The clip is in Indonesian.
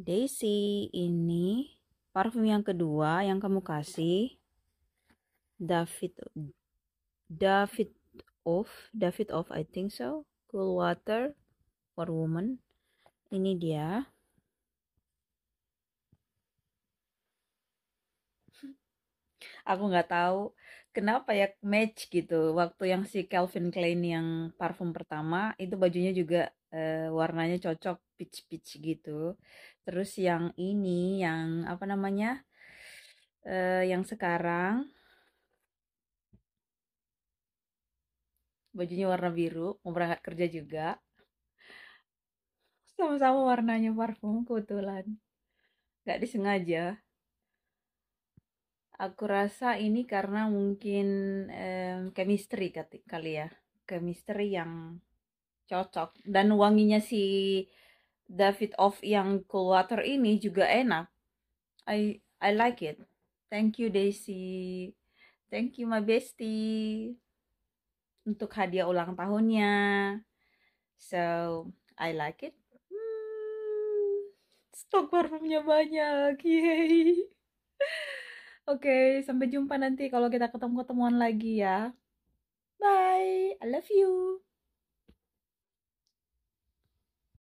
Daisy, ini parfum yang kedua yang kamu kasih. David David of David of I think so. Cool water for woman. Ini dia. aku nggak tahu kenapa ya match gitu waktu yang si Calvin Klein yang parfum pertama itu bajunya juga uh, warnanya cocok peach peach gitu terus yang ini yang apa namanya uh, yang sekarang bajunya warna biru mau berangkat kerja juga sama-sama warnanya parfum kebetulan nggak disengaja Aku rasa ini karena mungkin um, chemistry kali ya, chemistry yang cocok dan wanginya si David Off yang cool water ini juga enak. I I like it. Thank you Daisy. Thank you my bestie untuk hadiah ulang tahunnya. So, I like it. Hmm, stok parfumnya banyak. Yay. Oke, sampai jumpa nanti kalau kita ketemu-ketemuan lagi ya. Bye, I love you.